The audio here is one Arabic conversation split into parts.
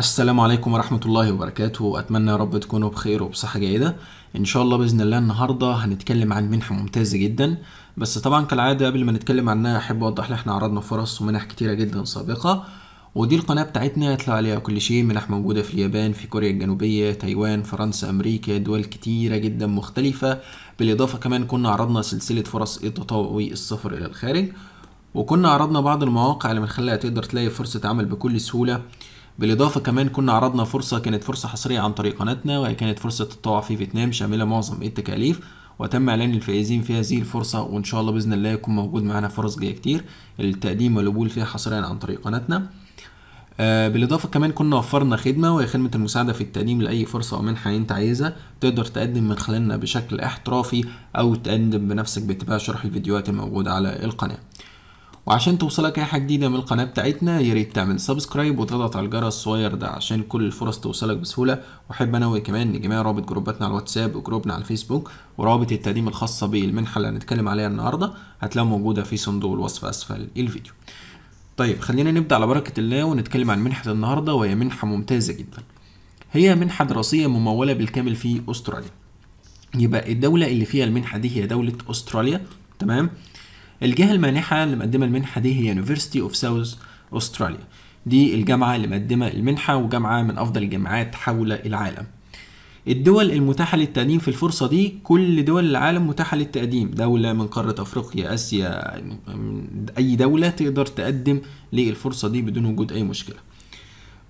السلام عليكم ورحمة الله وبركاته أتمنى يا رب تكونوا بخير وبصحة جيدة إن شاء الله بإذن الله النهاردة هنتكلم عن منحة ممتازة جدا بس طبعا كالعادة قبل ما نتكلم عنها أحب أوضح إن إحنا عرضنا فرص ومنح كتيرة جدا سابقة ودي القناة بتاعتنا هتلاقوا عليها كل شيء منح موجودة في اليابان في كوريا الجنوبية تايوان فرنسا أمريكا دول كتيرة جدا مختلفة بالإضافة كمان كنا عرضنا سلسلة فرص التطوع السفر إلى الخارج وكنا عرضنا بعض المواقع اللي من خلالها تقدر تلاقي فرصة عمل بكل سهولة بالاضافه كمان كنا عرضنا فرصه كانت فرصه حصريه عن طريق قناتنا وهي كانت فرصه التطوع في فيتنام شامله معظم التكاليف وتم اعلان الفائزين في هذه الفرصه وان شاء الله باذن الله يكون موجود معانا فرص جايه كتير التقديم والقبول فيها حصريا عن طريق قناتنا آه، بالاضافه كمان كنا وفرنا خدمه وهي خدمه المساعده في التقديم لاي فرصه او منحه انت عايزها تقدر تقدم من خلالنا بشكل احترافي او تقدم بنفسك باتباع شرح الفيديوهات الموجوده على القناه وعشان توصلك اي حاجه جديده من القناه بتاعتنا يا ريت تعمل سبسكرايب وتضغط على الجرس الصغير ده عشان كل الفرص توصلك بسهوله واحب انوي كمان جميع رابط جروباتنا على الواتساب وجروبنا على الفيسبوك ورابط التقديم الخاصه بالمنحه اللي هنتكلم عليها النهارده هتلاقيها موجوده في صندوق الوصف اسفل الفيديو طيب خلينا نبدا على بركه الله ونتكلم عن منحه النهارده وهي منحه ممتازه جدا هي منحه دراسيه مموله بالكامل في استراليا يبقى الدوله اللي فيها المنحه دي هي دوله استراليا تمام الجهه المانحه اللي مقدمه المنحه دي هي University اوف ساوث استراليا دي الجامعه اللي مقدمه المنحه وجامعه من افضل الجامعات حول العالم الدول المتاحة للتقديم في الفرصة دي كل دول العالم متاحة للتقديم دولة من قارة أفريقيا آسيا أي دولة تقدر تقدم للفرصة دي بدون وجود أي مشكلة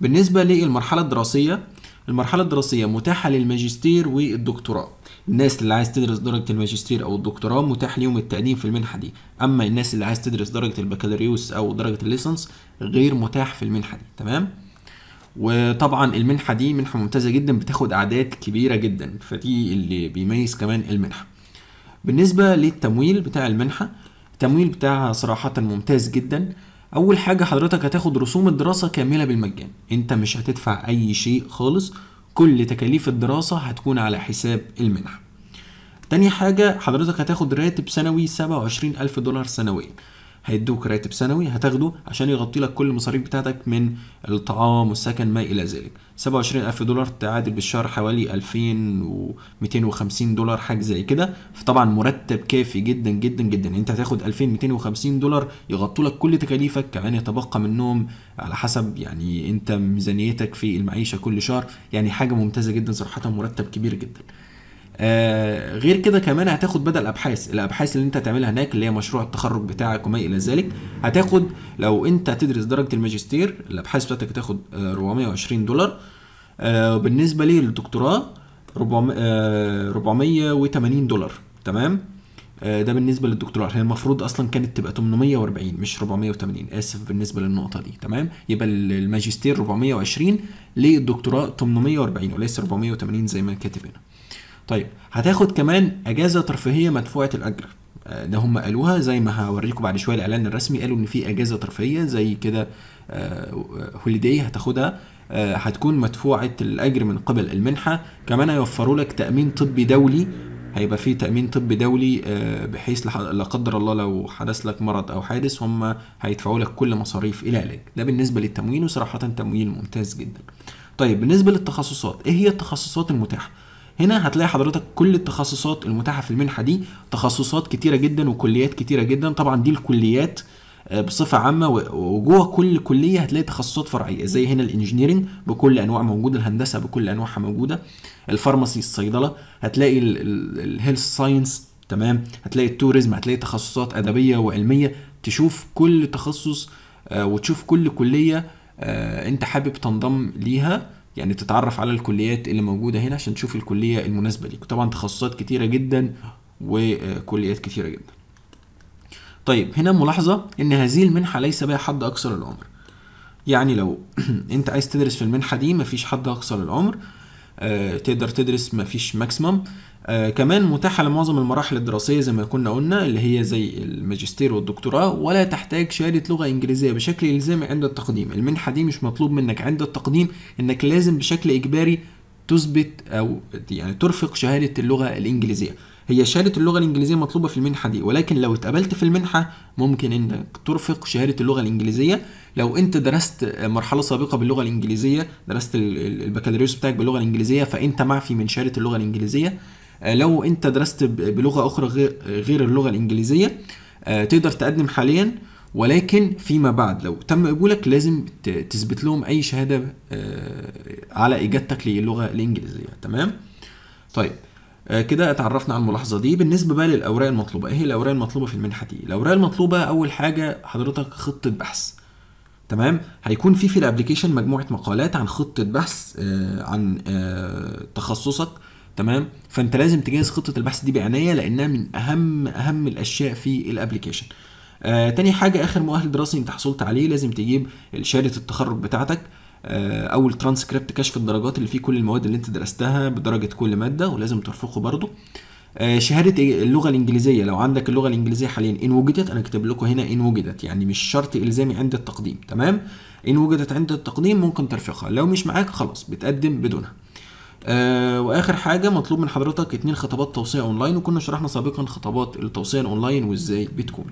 بالنسبة للمرحلة الدراسية المرحلة الدراسية متاحة للماجستير والدكتوراه الناس اللي عايز تدرس درجه الماجستير او الدكتوراه متاح ليهم التقديم في المنحه دي اما الناس اللي عايز تدرس درجه البكالوريوس او درجه الليسنس غير متاح في المنحه دي تمام وطبعا المنحه دي منحه ممتازه جدا بتاخد اعداد كبيره جدا فدي اللي بيميز كمان المنحه بالنسبه للتمويل بتاع المنحه التمويل بتاعها صراحه ممتاز جدا اول حاجه حضرتك هتاخد رسوم الدراسه كامله بالمجان انت مش هتدفع اي شيء خالص كل تكاليف الدراسة هتكون على حساب المنحة تاني حاجة حضرتك هتاخد راتب سنوي سبعة وعشرين ألف دولار سنويا هيدوك راتب سنوي هتاخده عشان يغطي لك كل المصاريف بتاعتك من الطعام والسكن ما الى ذلك 27000 دولار تعادل بالشهر حوالي 2250 دولار حاجه زي كده فطبعا مرتب كافي جدا جدا جدا يعني انت هتاخد 2250 دولار يغطوا لك كل تكاليفك كمان يتبقى منهم على حسب يعني انت ميزانيتك في المعيشه كل شهر يعني حاجه ممتازه جدا صراحه مرتب كبير جدا آه، غير كده كمان هتاخد بدل ابحاث الابحاث اللي انت هتعملها هناك اللي هي مشروع التخرج بتاعك وما الى ذلك هتاخد لو انت هتدرس درجه الماجستير الابحاث بتاعتك هتاخد 420 آه، دولار وبالنسبه آه، لي للدكتوراه 480 دولار تمام ده بالنسبه للدكتوراه هي المفروض اصلا كانت تبقى 840 مش 480 اسف بالنسبه للنقطه دي تمام يبقى الماجستير 420 للدكتوراه 840 وليس 480 زي ما كاتب هنا طيب هتاخد كمان اجازه ترفيهيه مدفوعه الاجر آه، ده هم قالوها زي ما هوريكم بعد شويه الاعلان الرسمي قالوا ان في اجازه ترفيهيه زي كده هوليداي آه، هتاخدها آه، هتكون مدفوعه الاجر من قبل المنحه كمان هيوفروا لك تامين طبي دولي هيبقى في تامين طبي دولي بحيث لا قدر الله لو حدث لك مرض او حادث هم هيدفعوا لك كل مصاريف العلاج ده بالنسبه للتموين وصراحه تمويل ممتاز جدا طيب بالنسبه للتخصصات ايه هي التخصصات المتاحه هنا هتلاقي حضرتك كل التخصصات المتاحه في المنحه دي تخصصات كتيره جدا وكليات كتيره جدا طبعا دي الكليات آه، بصفه عامه وجوه كل كليه هتلاقي تخصصات فرعيه زي هنا الانجنيرنج بكل انواع موجوده الهندسه بكل انواعها موجوده الفارماسي الصيدله هتلاقي الهيلث ساينس تمام هتلاقي التوريزم هتلاقي تخصصات ادبيه وعلميه تشوف كل تخصص آه، وتشوف كل كليه آه، انت حابب تنضم ليها يعني تتعرف على الكليات اللي موجوده هنا عشان تشوف الكليه المناسبه ليك طبعا تخصصات كتيره جدا وكليات كتيره جدا طيب هنا ملاحظه ان هذه المنحه ليس بها حد اقصر العمر يعني لو انت عايز تدرس في المنحه دي مفيش حد اقصر العمر آه، تقدر تدرس مفيش ماكسيمم آه كمان متاحة لمعظم المراحل الدراسية زي ما كنا قلنا اللي هي زي الماجستير والدكتوراه ولا تحتاج شهادة لغة إنجليزية بشكل إلزامي عند التقديم المنحة دي مش مطلوب منك عند التقديم إنك لازم بشكل إجباري تثبت أو يعني ترفق شهادة اللغة الإنجليزية هي شهادة اللغة الإنجليزية مطلوبة في المنحة دي ولكن لو اتقبلت في المنحة ممكن إنك ترفق شهادة اللغة الإنجليزية لو أنت درست مرحلة سابقة باللغة الإنجليزية درست البكالوريوس بتاعك باللغة الإنجليزية فأنت معفي من شهادة اللغة الإنجليزية آه، لو انت درست بلغه اخرى غير اللغه الانجليزيه آه، تقدر تقدم حاليا ولكن فيما بعد لو تم قبولك لازم تثبت لهم اي شهاده آه، على اجادتك للغه الانجليزيه تمام طيب كده اتعرفنا على الملاحظه دي بالنسبه بقى للاوراق المطلوبه ايه هي الاوراق المطلوبه في المنحه دي الاوراق المطلوبه اول حاجه حضرتك خطه بحث تمام هيكون في في الابلكيشن مجموعه مقالات عن خطه بحث عن تخصصك تمام فانت لازم تجهز خطه البحث دي بعنايه لانها من اهم اهم الاشياء في الابلكيشن آه تاني حاجه اخر مؤهل دراسي انت حصلت عليه لازم تجيب شهاده التخرج بتاعتك آه او الترانسكريبت كشف الدرجات اللي فيه كل المواد اللي انت درستها بدرجه كل ماده ولازم ترفقه برضه آه شهاده اللغه الانجليزيه لو عندك اللغه الانجليزيه حاليا ان وجدت انا كاتب لكم هنا ان وجدت يعني مش شرط الزامي عند التقديم تمام ان وجدت عند التقديم ممكن ترفقها لو مش معاك خلاص بتقدم بدونها آه واخر حاجه مطلوب من حضرتك اتنين خطابات توصيه اونلاين وكنا شرحنا سابقا خطابات التوصيه الاونلاين وازاي بتكون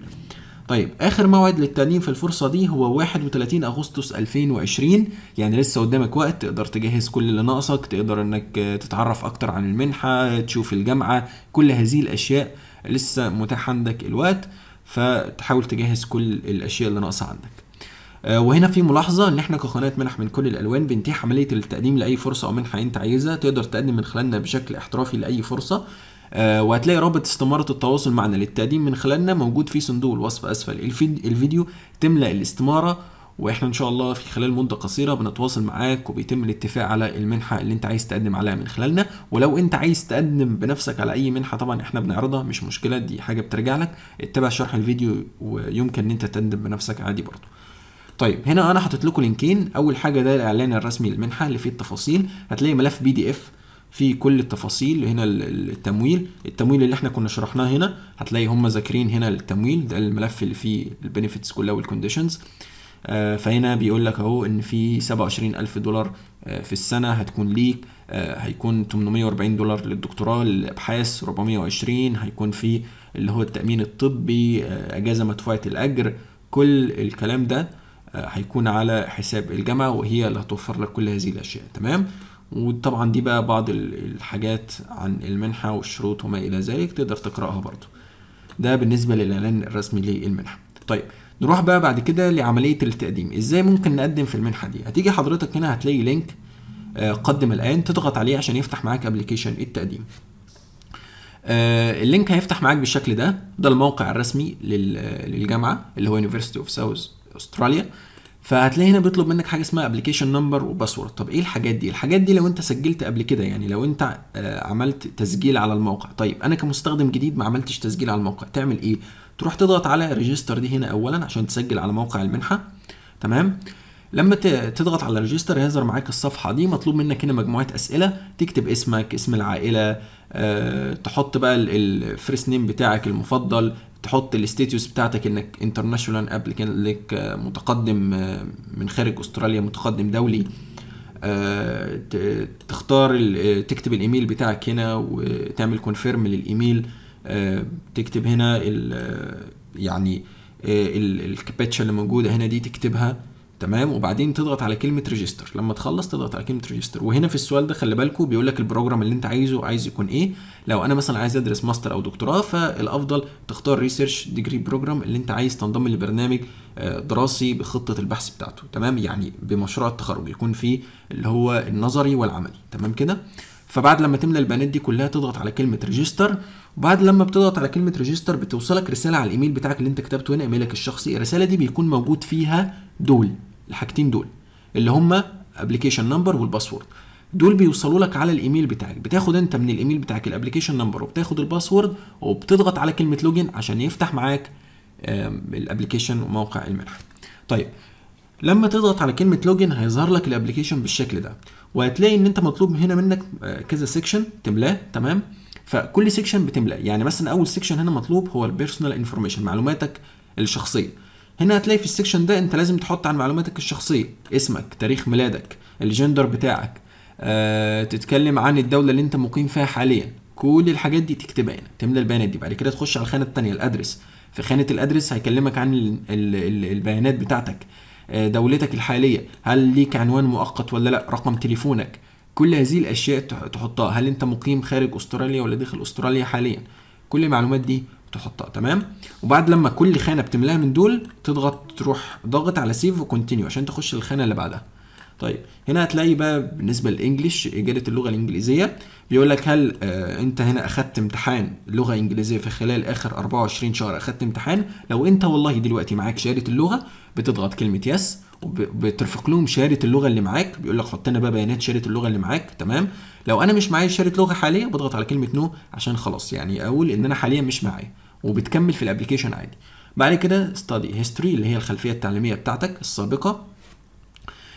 طيب اخر موعد للتعليم في الفرصه دي هو 31 اغسطس 2020 يعني لسه قدامك وقت تقدر تجهز كل اللي ناقصك تقدر انك تتعرف اكتر عن المنحه تشوف الجامعه كل هذه الاشياء لسه متاح عندك الوقت فتحاول تجهز كل الاشياء اللي ناقصه عندك آه، وهنا في ملاحظه ان احنا كقناه منح من كل الالوان بنتيح عمليه التقديم لاي فرصه او منحه انت عايزها تقدر تقدم من خلالنا بشكل احترافي لاي فرصه آه، وهتلاقي رابط استمارة التواصل معنا للتقديم من خلالنا موجود في صندوق الوصف أسفل الفيديو تملأ الاستمارة واحنا ان شاء الله في خلال مده قصيره بنتواصل معاك وبيتم الاتفاق على المنحه اللي انت عايز تقدم عليها من خلالنا ولو انت عايز تقدم بنفسك على اي منحه طبعا احنا بنعرضها مش مشكله دي حاجه بترجع لك اتبع شرح الفيديو ويمكن ان انت تقدم بنفسك عادي برضه طيب هنا انا حاطط لكم لينكين اول حاجه ده الاعلان الرسمي للمنحه اللي فيه التفاصيل هتلاقي ملف بي دي اف فيه كل التفاصيل هنا التمويل التمويل اللي احنا كنا شرحناه هنا هتلاقي هم ذاكرين هنا التمويل ده الملف اللي فيه البنفيتس كلها والكونديشنز آه فهنا بيقول لك اهو ان في 27000 دولار آه في السنه هتكون ليك آه هيكون 840 دولار للدكتوراه للابحاث 420 هيكون في اللي هو التامين الطبي آه، اجازه مدفوعه الاجر كل الكلام ده هيكون على حساب الجامعة وهي اللي هتوفر لك كل هذه الأشياء تمام وطبعا دي بقى بعض الحاجات عن المنحة والشروط وما إلى ذلك تقدر تقرأها برضو ده بالنسبة للإعلان الرسمي للمنحة طيب نروح بقى بعد كده لعملية التقديم ازاي ممكن نقدم في المنحة دي هتيجي حضرتك هنا هتلاقي لينك آه، قدم الآن تضغط عليه عشان يفتح معاك ابلكيشن التقديم آه، اللينك هيفتح معاك بالشكل ده ده الموقع الرسمي للجامعة اللي هو University of South استراليا فهتلاقي هنا بيطلب منك حاجه اسمها ابلكيشن نمبر وباسورد طب ايه الحاجات دي الحاجات دي لو انت سجلت قبل كده يعني لو انت آه، عملت تسجيل على الموقع طيب انا كمستخدم جديد ما عملتش تسجيل على الموقع تعمل ايه تروح تضغط على ريجستر دي هنا اولا عشان تسجل على موقع المنحه تمام آه لما تضغط على ريجستر يظهر معاك الصفحه دي مطلوب منك هنا مجموعه اسئله تكتب اسمك اسم العائله أه تحط بقى الفيرست نيم بتاعك المفضل تحط الاستيتوس بتاعتك انك انترناشونال لك آه، متقدم آه، من خارج استراليا متقدم دولي أه تختار آه، تكتب الايميل بتاعك هنا وتعمل كونفيرم للايميل أه تكتب هنا يعني الكابتشا اللي موجوده هنا دي تكتبها تمام وبعدين تضغط على كلمه ريجستر لما تخلص تضغط على كلمه ريجستر وهنا في السؤال ده خلي بالكم بيقول لك البروجرام اللي انت عايزه عايز يكون ايه لو انا مثلا عايز ادرس ماستر او دكتوراه فالافضل تختار ريسيرش ديجري بروجرام اللي انت عايز تنضم لبرنامج آه، دراسي بخطه البحث بتاعته تمام يعني بمشروع التخرج يكون فيه اللي هو النظري والعملي تمام كده فبعد لما تملى البيانات دي كلها تضغط على كلمه ريجستر وبعد لما بتضغط على كلمه ريجستر بتوصلك رساله على الايميل بتاعك اللي انت كتبته هنا ايميلك الشخصي الرساله دي بيكون موجود فيها دول الحاجتين دول اللي هما ابلكيشن نمبر والباسورد دول بيوصلوا لك على الايميل بتاعك بتاخد انت من الايميل بتاعك الابلكيشن نمبر وبتاخد الباسورد وبتضغط على كلمه لوجن عشان يفتح معاك الابلكيشن وموقع المنح طيب لما تضغط على كلمه لوجن هيظهر لك الابلكيشن بالشكل ده وهتلاقي ان انت مطلوب هنا منك آه، كذا سيكشن تملاه تمام فكل سيكشن بتملاه يعني مثلا اول سيكشن هنا مطلوب هو البيرسونال انفورميشن معلوماتك الشخصيه هنا هتلاقي في السكشن ده انت لازم تحط عن معلوماتك الشخصيه اسمك تاريخ ميلادك الجندر بتاعك أه تتكلم عن الدوله اللي انت مقيم فيها حاليا كل الحاجات دي تكتبها هنا تملى البيانات دي بعد كده تخش على الخانه الثانيه الادرس في خانه الادرس هيكلمك عن الـ الـ الـ البيانات بتاعتك آه، دولتك الحاليه هل ليك عنوان مؤقت ولا لا رقم تليفونك كل هذه الاشياء تحطها هل انت مقيم خارج استراليا ولا داخل استراليا حاليا كل المعلومات دي تحطها تمام وبعد لما كل خانه بتملاها من دول تضغط تروح ضاغط على سيف وكونتينيو عشان تخش الخانه اللي بعدها طيب هنا هتلاقي بقى بالنسبه للانجليش اجاده اللغه الانجليزيه بيقول لك هل آه انت هنا اخذت امتحان لغه انجليزيه في خلال اخر 24 شهر اخذت امتحان لو انت والله دلوقتي معاك شهاده اللغه بتضغط كلمه يس بترفق لهم شاره اللغه اللي معاك بيقول لك حط لنا بقى بيانات شاره اللغه اللي معاك تمام لو انا مش معايا شاره لغه حاليا بضغط على كلمه نو عشان خلاص يعني اقول ان انا حاليا مش معايا وبتكمل في الابلكيشن عادي بعد كده ستادي هيستوري اللي هي الخلفيه التعليميه بتاعتك السابقه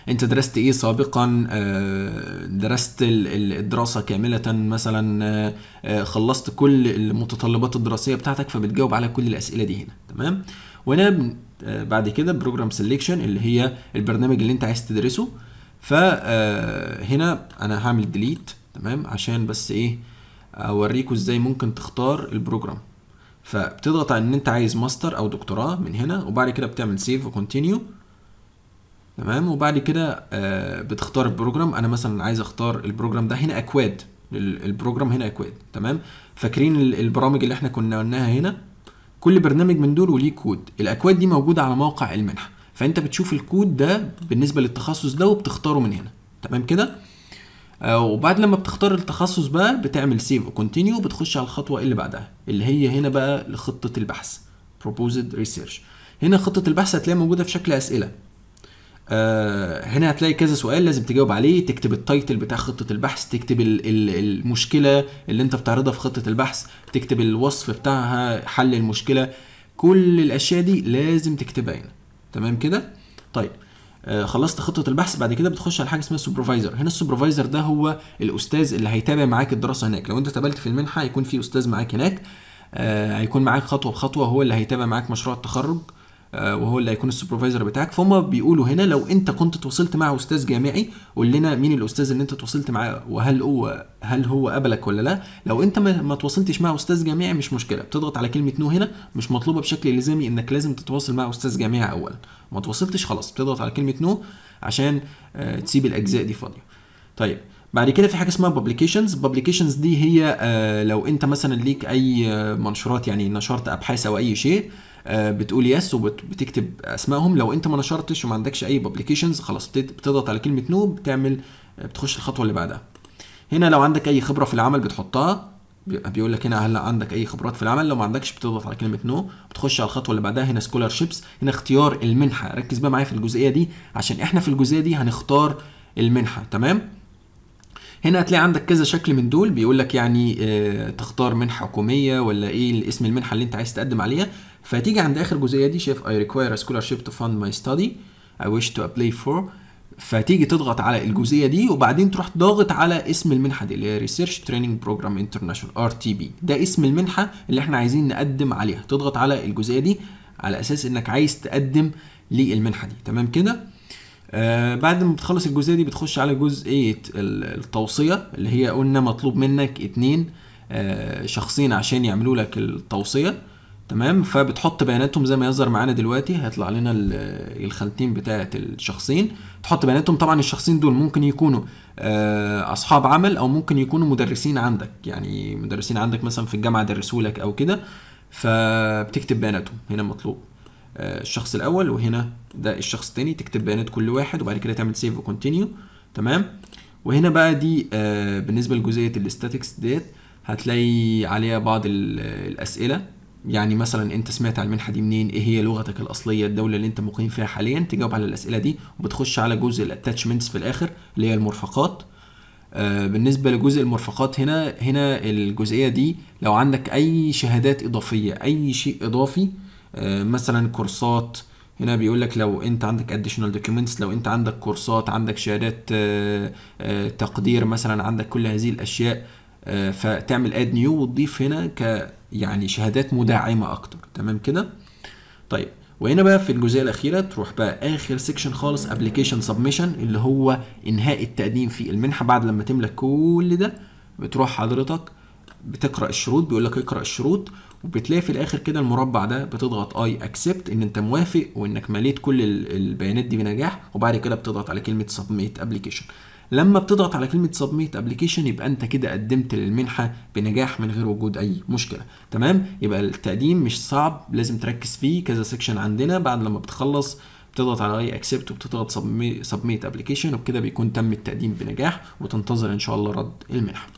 انت درست ايه سابقا آه، درست الدراسه كامله مثلا آه، آه، خلصت كل المتطلبات الدراسيه بتاعتك فبتجاوب على كل الاسئله دي هنا تمام وهنا آه، بعد كده بروجرام سيلكشن اللي هي البرنامج اللي انت عايز تدرسه فهنا آه، انا هعمل ديليت تمام عشان بس ايه اوريكم ازاي ممكن تختار البروجرام فبتضغط على ان انت عايز ماستر او دكتوراه من هنا وبعد كده بتعمل سيف وكونتينيو تمام وبعد كده آه، بتختار البروجرام انا مثلا عايز اختار البروجرام ده هنا اكواد البروجرام هنا اكواد تمام فاكرين البرامج اللي احنا كنا قلناها هنا كل برنامج من دول وليه كود الاكواد دي موجوده على موقع المنحه فانت بتشوف الكود ده بالنسبه للتخصص ده وبتختاره من هنا تمام كده آه، وبعد لما بتختار التخصص بقى بتعمل سيف وكونتينيو بتخش على الخطوه اللي بعدها اللي هي هنا بقى لخطه البحث بروبوزد ريسيرش هنا خطه البحث هتلاقيها موجوده في شكل اسئله آه هنا هتلاقي كذا سؤال لازم تجاوب عليه تكتب التايتل بتاع خطه البحث تكتب المشكله اللي انت بتعرضها في خطه البحث تكتب الوصف بتاعها حل المشكله كل الاشياء دي لازم تكتبها هنا تمام كده طيب آه خلصت خطه البحث بعد كده بتخش على حاجه اسمها السوبرفايزر هنا السوبرفايزر ده هو الاستاذ اللي هيتابع معاك الدراسه هناك لو انت اتقبلت في المنحه هيكون في استاذ معاك هناك آه هيكون معاك خطوه بخطوه هو اللي هيتابع معاك مشروع التخرج آه، وهو اللي هيكون السوبرفايزر بتاعك فهم بيقولوا هنا لو انت كنت اتواصلت مع استاذ جامعي قول لنا مين الاستاذ اللي انت اتواصلت معاه وهل هو هل هو قبلك ولا لا لو انت ما تواصلتش مع استاذ جامعي مش مشكله بتضغط على كلمه نو هنا مش مطلوبه بشكل الزامي انك لازم تتواصل مع استاذ جامعي اولا ما تواصلتش خلاص بتضغط على كلمه نو عشان آه، تسيب الاجزاء دي فاضيه طيب بعد كده في حاجه اسمها بابليكيشنز بابليكيشنز دي هي آه، لو انت مثلا ليك اي منشورات يعني نشرت ابحاث او اي شيء آه، بتقول يس وبتكتب اسمائهم لو انت ما نشرتش وما عندكش اي بابليكيشنز خلاص بتضغط على كلمه نو بتعمل آه، بتخش الخطوه اللي بعدها هنا لو عندك اي خبره في العمل بتحطها بيقول لك هنا هل عندك اي خبرات في العمل لو ما عندكش بتضغط على كلمه نو بتخش على الخطوه اللي بعدها هنا شيبس هنا اختيار المنحه ركز بقى معايا في الجزئيه دي عشان احنا في الجزئيه دي هنختار المنحه تمام هنا هتلاقي عندك كذا شكل من دول بيقول لك يعني اه تختار منحه حكوميه ولا ايه اسم المنحه اللي انت عايز تقدم عليها فتيجي عند اخر جزئيه دي شايف I require a scholarship to fund my study I wish to apply for فتيجي تضغط على الجزئيه دي وبعدين تروح ضاغط على اسم المنحه دي اللي هي ريسيرش تريننج بروجرام انترناشونال ار تي بي ده اسم المنحه اللي احنا عايزين نقدم عليها تضغط على الجزئيه دي على اساس انك عايز تقدم للمنحه دي تمام كده آه بعد ما بتخلص الجزئيه دي بتخش على جزئيه التوصيه اللي هي قلنا مطلوب منك اتنين آه شخصين عشان يعملوا لك التوصيه تمام فبتحط بياناتهم زي ما يظهر معانا دلوقتي هيطلع لنا الخانتين بتاعه الشخصين تحط بياناتهم طبعا الشخصين دول ممكن يكونوا آه، اصحاب عمل او ممكن يكونوا مدرسين عندك يعني مدرسين عندك مثلا في الجامعه درسوا لك او كده فبتكتب بياناتهم هنا مطلوب آه، الشخص الاول وهنا ده الشخص الثاني تكتب بيانات كل واحد وبعد كده تعمل سيف وكونتينيو تمام وهنا بقى دي آه، بالنسبه لجزئيه الاستاتكس ديت هتلاقي عليها بعض الاسئله يعني مثلا انت سمعت عن المنحه دي منين ايه هي لغتك الاصليه الدوله اللي انت مقيم فيها حاليا تجاوب على الاسئله دي وبتخش على جزء الاتاتشمنتس في الاخر اللي هي المرفقات آه بالنسبه لجزء المرفقات هنا هنا الجزئيه دي لو عندك اي شهادات اضافيه اي شيء اضافي آه مثلا كورسات هنا بيقول لك لو انت عندك اديشنال دوكيومنتس لو انت عندك كورسات عندك شهادات آه، آه، تقدير مثلا عندك كل هذه الاشياء آه، فتعمل اد نيو وتضيف هنا ك يعني شهادات مدعمه اكتر تمام كده طيب وهنا بقى في الجزئيه الاخيره تروح بقى اخر سيكشن خالص ابلكيشن سبمشن اللي هو انهاء التقديم في المنحه بعد لما تملى كل ده بتروح حضرتك بتقرا الشروط بيقول لك اقرا الشروط وبتلاقي في الاخر كده المربع ده بتضغط اي اكسبت ان انت موافق وانك مليت كل البيانات دي بنجاح وبعد كده بتضغط على كلمه سبميت ابلكيشن لما بتضغط على كلمه سبميت ابلكيشن يبقى انت كده قدمت للمنحه بنجاح من غير وجود اي مشكله تمام يبقى التقديم مش صعب لازم تركز فيه كذا سيكشن عندنا بعد لما بتخلص بتضغط على اي اكسبت وبتضغط سبميت ابلكيشن وبكده بيكون تم التقديم بنجاح وتنتظر ان شاء الله رد المنحه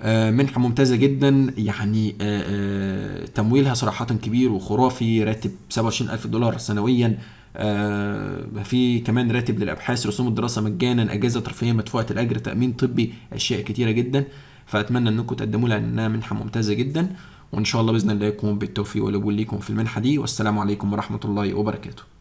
آه، منحة ممتازة جدا يعني آه، آه، تمويلها صراحة كبير وخرافي راتب 27000 دولار سنويا آه، في كمان راتب للابحاث رسوم الدراسه مجانا اجازه ترفيهيه مدفوعه الاجر تامين طبي اشياء كتيره جدا فاتمنى انكم تقدموا لها انها منحه ممتازه جدا وان شاء الله باذن الله يكون بالتوفيق والقبول ليكم في المنحه دي والسلام عليكم ورحمه الله وبركاته